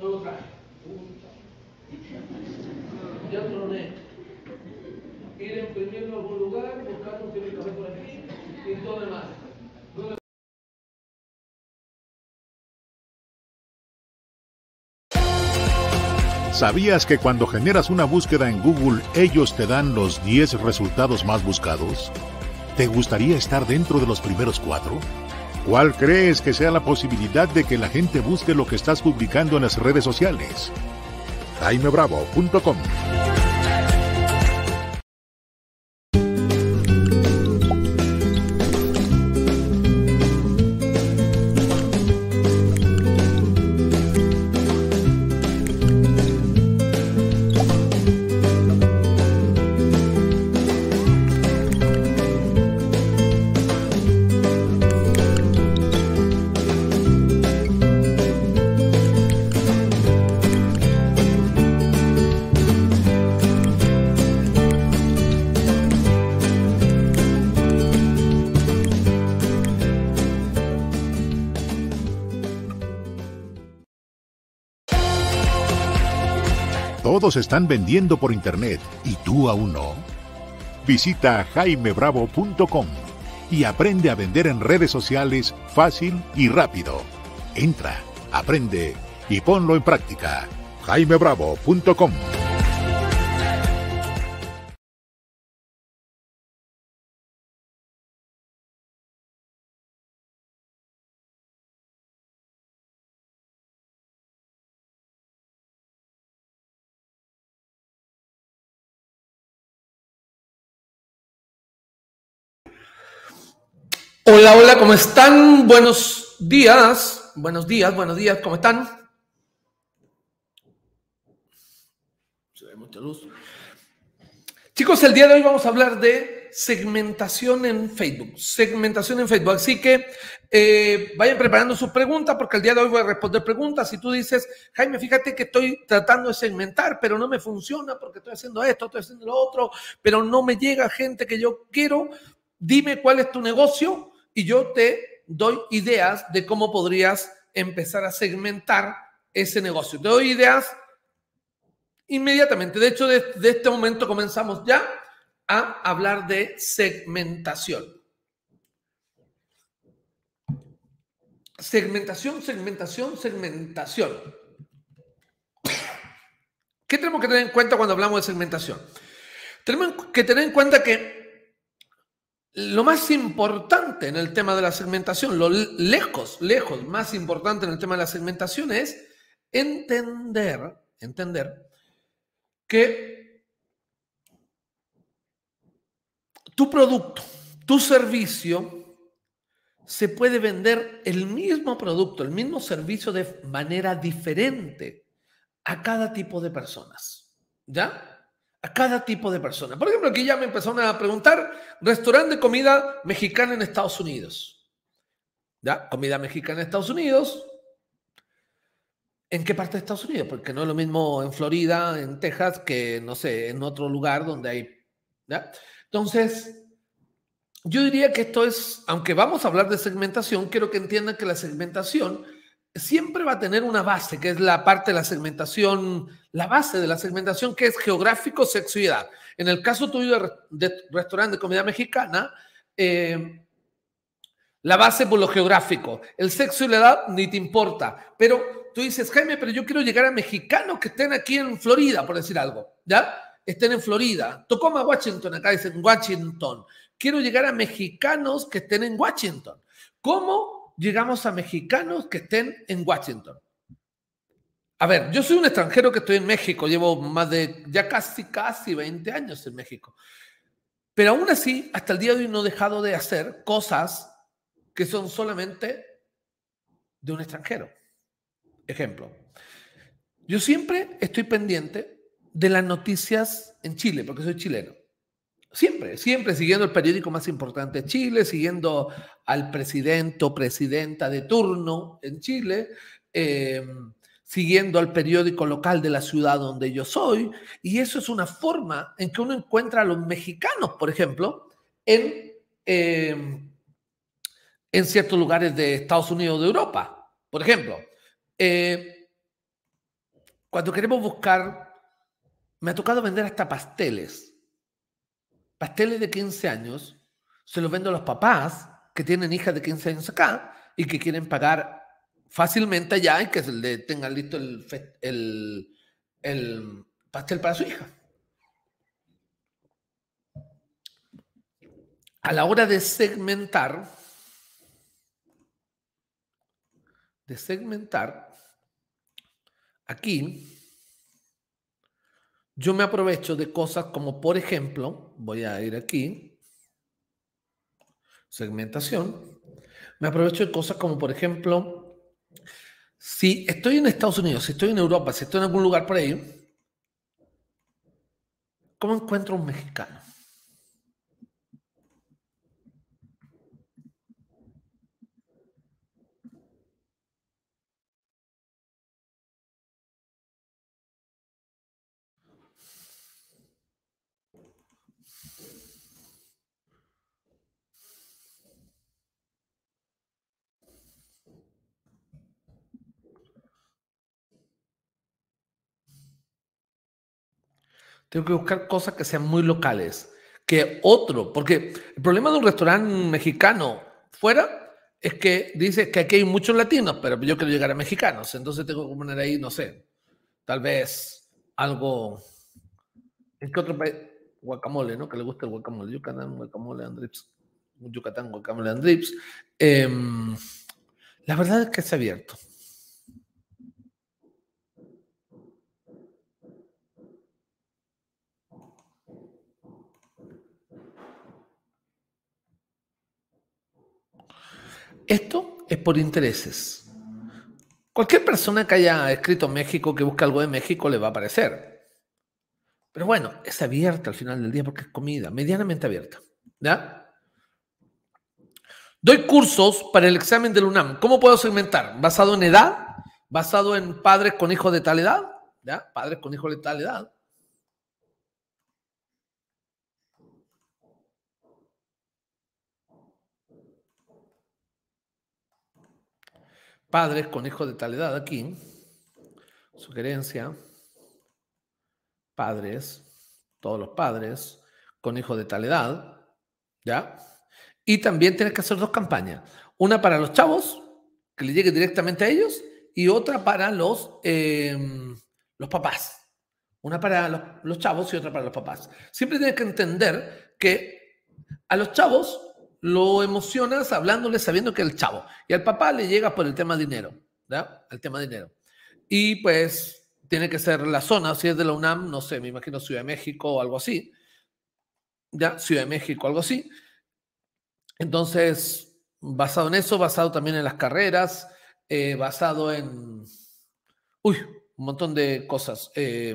No lo Ya troné. algún lugar, por aquí y todo demás. ¿Sabías que cuando generas una búsqueda en Google ellos te dan los 10 resultados más buscados? ¿Te gustaría estar dentro de los primeros cuatro? ¿Cuál crees que sea la posibilidad de que la gente busque lo que estás publicando en las redes sociales? están vendiendo por Internet y tú aún no. Visita jaimebravo.com y aprende a vender en redes sociales fácil y rápido. Entra, aprende y ponlo en práctica. jaimebravo.com Hola, hola, ¿cómo están? Buenos días, buenos días, buenos días, ¿cómo están? Se ve mucha luz. Chicos, el día de hoy vamos a hablar de segmentación en Facebook. Segmentación en Facebook. Así que eh, vayan preparando sus preguntas porque el día de hoy voy a responder preguntas. Si tú dices, Jaime, fíjate que estoy tratando de segmentar, pero no me funciona porque estoy haciendo esto, estoy haciendo lo otro, pero no me llega gente que yo quiero, dime cuál es tu negocio y yo te doy ideas de cómo podrías empezar a segmentar ese negocio. Te doy ideas inmediatamente. De hecho, de este momento comenzamos ya a hablar de segmentación. Segmentación, segmentación, segmentación. ¿Qué tenemos que tener en cuenta cuando hablamos de segmentación? Tenemos que tener en cuenta que lo más importante en el tema de la segmentación, lo lejos, lejos, más importante en el tema de la segmentación es entender, entender que tu producto, tu servicio, se puede vender el mismo producto, el mismo servicio de manera diferente a cada tipo de personas. ¿Ya? a cada tipo de persona. Por ejemplo, aquí ya me empezaron a preguntar, restaurante de comida mexicana en Estados Unidos. ¿Ya? Comida mexicana en Estados Unidos. ¿En qué parte de Estados Unidos? Porque no es lo mismo en Florida, en Texas, que, no sé, en otro lugar donde hay... ¿ya? Entonces, yo diría que esto es, aunque vamos a hablar de segmentación, quiero que entiendan que la segmentación siempre va a tener una base, que es la parte de la segmentación, la base de la segmentación que es geográfico, sexualidad. En el caso tuyo de, restaurante de comida mexicana, eh, la base por lo geográfico. El sexo y la edad ni te importa. Pero tú dices, Jaime, pero yo quiero llegar a mexicanos que estén aquí en Florida, por decir algo, ¿ya? Estén en Florida. Tocoma, Washington, acá dicen Washington. Quiero llegar a mexicanos que estén en Washington. ¿Cómo llegamos a mexicanos que estén en Washington? A ver, yo soy un extranjero que estoy en México, llevo más de ya casi, casi 20 años en México. Pero aún así, hasta el día de hoy no he dejado de hacer cosas que son solamente de un extranjero. Ejemplo, yo siempre estoy pendiente de las noticias en Chile, porque soy chileno siempre, siempre siguiendo el periódico más importante de Chile, siguiendo al presidente o presidenta de turno en Chile, em, siguiendo al periódico local de la ciudad donde yo soy. Y eso es una forma en que uno encuentra a los mexicanos, por ejemplo, en, em, en ciertos lugares de Estados Unidos o de Europa. Por ejemplo, em, cuando queremos buscar, me ha tocado vender hasta pasteles pasteles de 15 años se los vendo a los papás que tienen hijas de 15 años acá y que quieren pagar fácilmente allá y que se le tengan listo el, el pastel para su hija. A la hora de segmentar, de segmentar, aquí yo me aprovecho de cosas como, por ejemplo, voy a ir aquí, segmentación, me aprovecho de cosas como, por ejemplo, si estoy en Estados Unidos, si estoy en Europa, si estoy en algún lugar por ahí, ¿cómo encuentro un mexicano? Tengo que buscar cosas que sean muy locales, que otro, porque el problema de un restaurante mexicano fuera es que dice que aquí hay muchos latinos, pero yo quiero llegar a mexicanos, entonces tengo que poner ahí, no sé, tal vez algo... ¿En qué otro país? Guacamole, ¿no? Que le gusta el guacamole. Yucatán, guacamole, Andrips. Yucatán, guacamole, Andrips. Em, la verdad es que ha abierto. Esto es por intereses. Cualquier persona que haya escrito México, que busque algo de México, le va a aparecer. Pero bueno, es abierta al final del día porque es comida, medianamente abierta. ¿Ya? Doy cursos para el examen del UNAM. ¿Cómo puedo segmentar? ¿Basado en edad? ¿Basado en padres con hijos de tal edad? ¿Ya? Padres con hijos de tal edad. padres con hijos de tal edad aquí. Sugerencia. Padres, todos los padres con hijos de tal edad. ¿Ya? Y también tienes que hacer dos campañas. Una para los chavos, que le llegue directamente a ellos, y otra para los, em, los papás. Una para los, los chavos y otra para los papás. Siempre tienes que entender que a los chavos lo emocionas hablándole, sabiendo que el chavo. Y al papá le llega por el tema dinero, ¿verdad? El tema dinero. Y pues tiene que ser la zona, si es de la UNAM, no sé, me imagino Ciudad de México o algo así. ¿Ya? Ciudad de México, algo así. Entonces, basado en eso, basado también en las carreras, eh, basado en... Uy, un montón de cosas. Eh,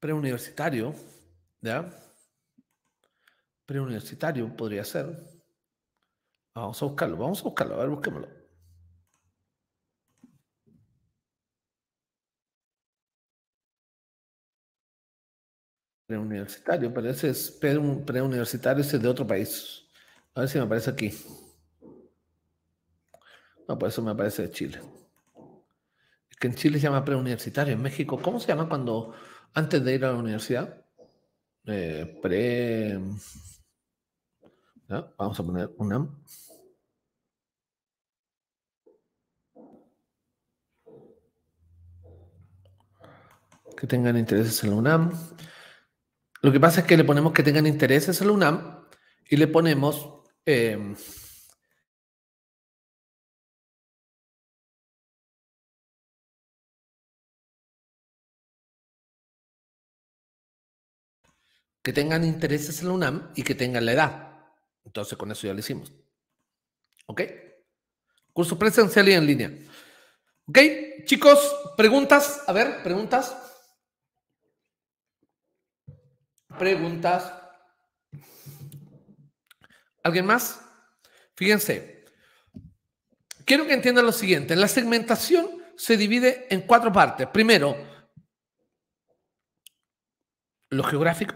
preuniversitario, ¿ya? Preuniversitario podría ser. Vamos a buscarlo, vamos a buscarlo, a ver, busquémoslo. Preuniversitario, ese es preuniversitario, es de otro país. A ver si me aparece aquí. No, por pues eso me aparece de Chile. Es que en Chile se llama preuniversitario, en México, ¿cómo se llama cuando antes de ir a la universidad, eh, pre... Vamos a poner UNAM. Que tengan intereses en la UNAM. Lo que pasa es que le ponemos que tengan intereses en la UNAM y le ponemos... Eh, que tengan intereses en la UNAM y que tengan la edad. Entonces con eso ya lo hicimos. ¿Ok? Curso presencial y en línea. ¿Ok? Chicos, preguntas. A ver, preguntas. Preguntas. ¿Alguien más? Fíjense. Quiero que entiendan lo siguiente. La segmentación se divide en cuatro partes. Primero, lo geográfico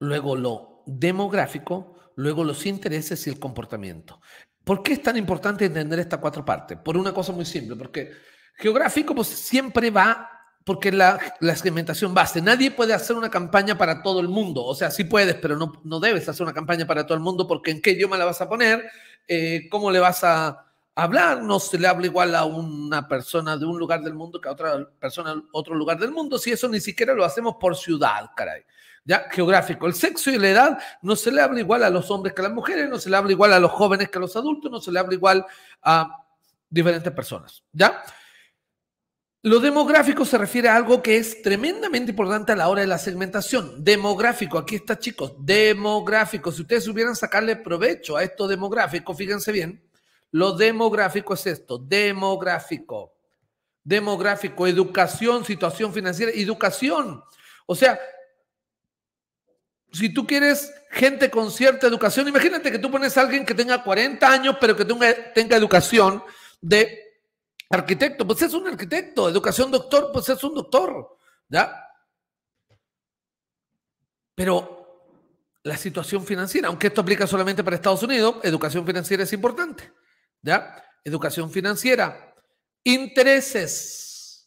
luego lo demográfico, luego los intereses y el comportamiento. ¿Por qué es tan importante entender estas cuatro partes? Por una cosa muy simple, porque geográfico pues siempre va porque la, la segmentación base. Nadie puede hacer una campaña para todo el mundo. O sea, sí puedes, pero no, debes hacer una campaña para todo el mundo porque en qué idioma la vas a poner, eh, cómo le vas a hablar. No se le habla igual a una persona de un lugar del mundo que a otra persona de otro lugar del mundo. Si eso ni siquiera lo hacemos por ciudad, caray. ¿ya? geográfico. El sexo y la edad no se le habla igual a los hombres que a las mujeres, no se le habla igual a los jóvenes que a los adultos, no se le habla igual a diferentes personas. ¿ya? Lo demográfico se refiere a algo que es tremendamente importante a la hora de la segmentación. Demográfico, aquí está chicos, demográfico. Si ustedes hubieran sacarle provecho a esto demográfico, fíjense bien, lo demográfico es esto, demográfico. Demográfico, educación, situación financiera, educación. O sea, si tú quieres gente con cierta educación, imagínate que tú pones a alguien que tenga 40 años, pero que tenga, educación de arquitecto, pues es un arquitecto, educación doctor, pues es un doctor, ¿ya? Pero la situación financiera, aunque esto aplica solamente para Estados Unidos, educación financiera es importante, ¿ya? Educación financiera, intereses.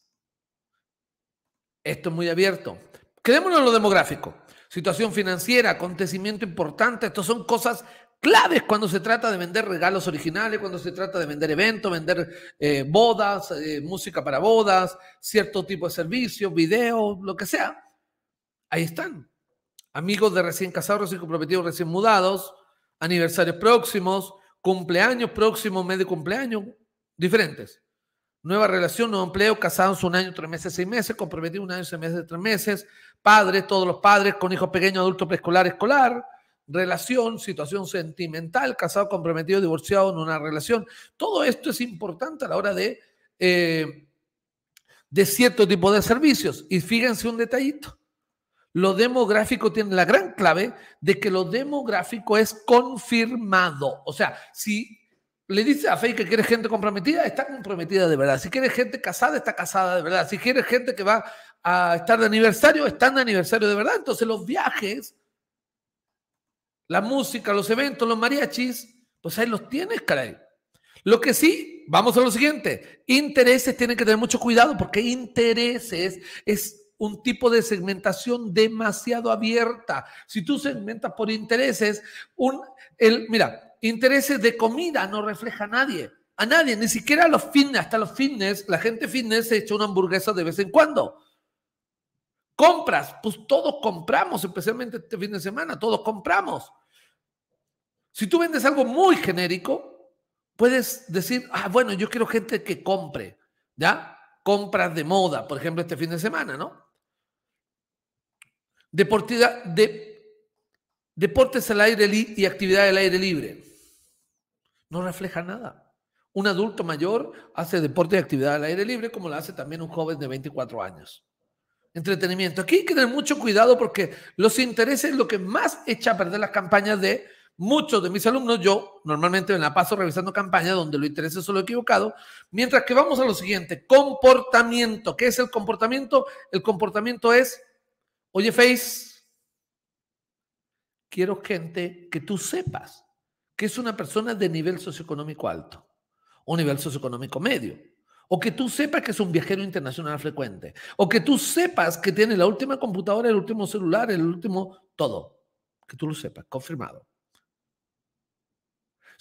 Esto es muy abierto. Quedémonos en lo demográfico situación financiera, acontecimiento importante. Estas son cosas claves cuando se trata de vender regalos originales, cuando se trata de vender eventos, vender eh, bodas, eh, música para bodas, cierto tipo de servicios, videos, lo que sea. Ahí están. Amigos de recién casados, recién comprometidos, recién mudados, aniversarios próximos, cumpleaños próximos, mes de cumpleaños, diferentes. Nueva relación, nuevo empleo, casados un año, tres meses, seis meses, comprometidos un año, seis meses, tres meses, padres, todos los padres, con hijos pequeños, adulto preescolar, escolar, relación, situación sentimental, casado, comprometido, divorciado en una relación. Todo esto es importante a la hora de, eh, de cierto tipo de servicios. Y fíjense un detallito. Lo demográfico tiene la gran clave de que lo demográfico es confirmado. O sea, si le dice a Faye que quiere gente comprometida, está comprometida de verdad. Si quiere gente casada, está casada de verdad. Si quiere gente que va a estar de aniversario, están de aniversario de verdad. Entonces los viajes, la música, los eventos, los mariachis, pues ahí los tienes, caray. Lo que sí, vamos a lo siguiente, intereses tienen que tener mucho cuidado porque intereses es un tipo de segmentación demasiado abierta. Si tú segmentas por intereses, un, el, mira, intereses de comida no refleja a nadie. A nadie, ni siquiera a los fitness, hasta los fitness, la gente fitness se echa una hamburguesa de vez en cuando. Compras, pues todos compramos, especialmente este fin de semana, todos compramos. Si tú vendes algo muy genérico, puedes decir, ah, bueno, yo quiero gente que compre, ¿ya? Compras de moda, por ejemplo, este fin de semana, ¿no? Deportiva, de, Deportes al aire y actividad al aire libre. No refleja nada. Un adulto mayor hace deporte y actividad al aire libre como lo hace también un joven de 24 años. Entretenimiento. Aquí hay que tener mucho cuidado porque los intereses es lo que más echa a perder las campañas de muchos de mis alumnos. Yo normalmente me la paso revisando campañas donde lo intereses son equivocado. Mientras que vamos a lo siguiente, comportamiento. ¿Qué es el comportamiento? El comportamiento es, oye Face, quiero gente que tú sepas que es una persona de nivel socioeconómico alto o nivel socioeconómico medio. O que tú sepas que es un viajero internacional frecuente. O que tú sepas que tiene la última computadora, el último celular, el último todo. Que tú lo sepas, confirmado.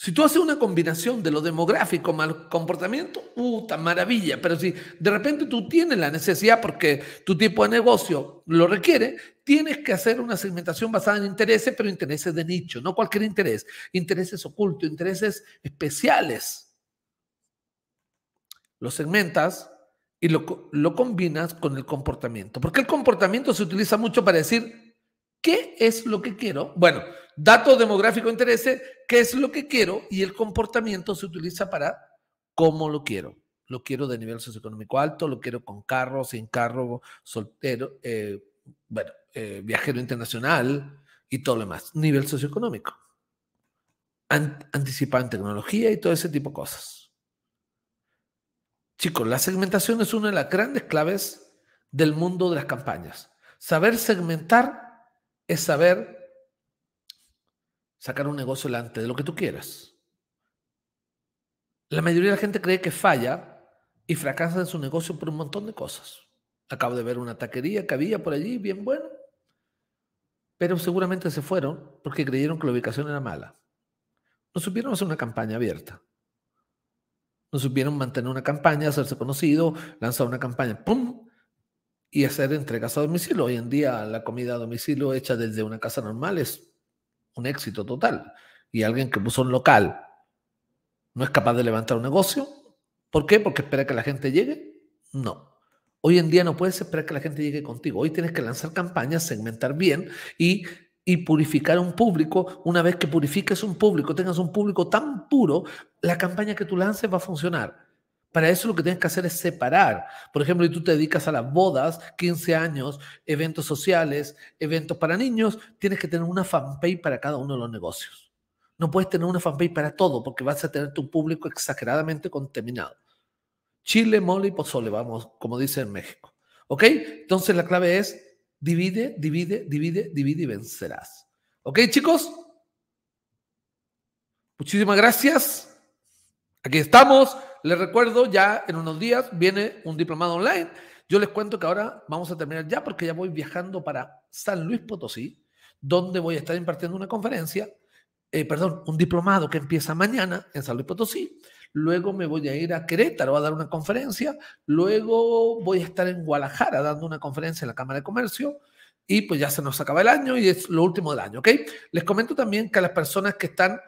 Si tú haces una combinación de lo demográfico el comportamiento, puta maravilla. Pero si de repente tú tienes la necesidad porque tu tipo de negocio lo requiere, tienes que hacer una segmentación basada en intereses, pero intereses de nicho, no cualquier interés, intereses ocultos, intereses especiales. Lo segmentas y lo, lo combinas con el comportamiento. Porque el comportamiento se utiliza mucho para decir, ¿qué es lo que quiero? Bueno, dato demográfico interese qué es lo que quiero y el comportamiento se utiliza para cómo lo quiero. Lo quiero de nivel socioeconómico alto, lo quiero con carro, sin carro, soltero, eh, bueno, eh, viajero internacional y todo lo demás. Nivel socioeconómico. Ant tecnología y todo ese tipo de cosas. Chicos, la segmentación es una de las grandes claves del mundo de las campañas. Saber segmentar es saber sacar un negocio delante de lo que tú quieras. La mayoría de la gente cree que falla y fracasa en su negocio por un montón de cosas. Acabo de ver una taquería que había por allí, bien bueno, pero seguramente se fueron porque creyeron que la ubicación era mala. No supieron hacer una campaña abierta. No supieron mantener una campaña, hacerse conocido, lanzar una campaña, ¡pum! Y hacer entregas a domicilio. Hoy en día la comida a domicilio hecha desde una casa normal es un éxito total. Y alguien que puso un local no es capaz de levantar un negocio. ¿Por qué? Porque espera que la gente llegue. No. Hoy en día no puedes esperar que la gente llegue contigo. Hoy tienes que lanzar campañas, segmentar bien y, y purificar un público. Una vez que purifiques un público, tengas un público tan puro, la campaña que tú lances va a funcionar. Para eso lo que tienes que hacer es separar. Por ejemplo, si tú te dedicas a las bodas, 15 años, eventos sociales, eventos para niños, tienes que tener una fanpage para cada uno de los negocios. No puedes tener una fanpage para todo porque vas a tener tu público exageradamente contaminado. Chile, mole y pozole, vamos, como dice en México. ¿Ok? Entonces la clave es divide, divide, divide, divide y vencerás. ¿Ok, chicos? Muchísimas gracias. Aquí estamos. Les recuerdo, ya en unos días viene un diplomado online. Yo les cuento que ahora vamos a terminar ya porque ya voy viajando para San Luis Potosí, donde voy a estar impartiendo una conferencia, eh, perdón, un diplomado que empieza mañana en San Luis Potosí. Luego me voy a ir a Querétaro a dar una conferencia. Luego voy a estar en Guadalajara dando una conferencia en la Cámara de Comercio y pues ya se nos acaba el año y es lo último del año, ¿ok? Les comento también que a las personas que están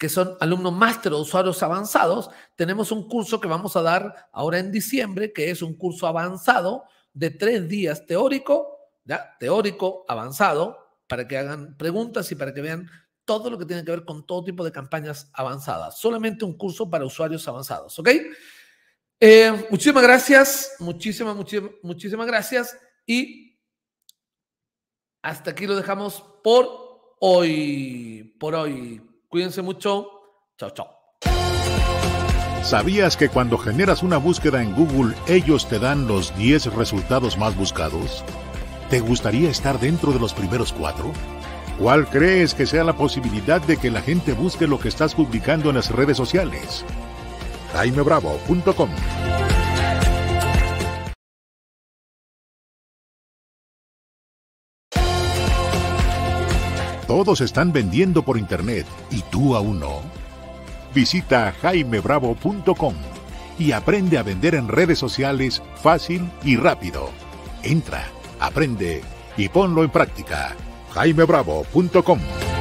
que son alumnos máster o usuarios avanzados, tenemos un curso que vamos a dar ahora en diciembre, que es un curso avanzado de tres días teórico, ¿ya? teórico avanzado, para que hagan preguntas y para que vean todo lo que tiene que ver con todo tipo de campañas avanzadas. Solamente un curso para usuarios avanzados, ¿ok? Eh, muchísimas gracias, muchísimas, muchísimas gracias y hasta aquí lo dejamos por hoy, por hoy. Cuídense mucho. Chao, chao. ¿Sabías que cuando generas una búsqueda en Google, ellos te dan los 10 resultados más buscados? ¿Te gustaría estar dentro de los primeros cuatro? ¿Cuál crees que sea la posibilidad de que la gente busque lo que estás publicando en las redes sociales? JaimeBravo.com Todos están vendiendo por Internet y tú aún no. Visita jaimebravo.com y aprende a vender en redes sociales fácil y rápido. Entra, aprende y ponlo en práctica. jaimebravo.com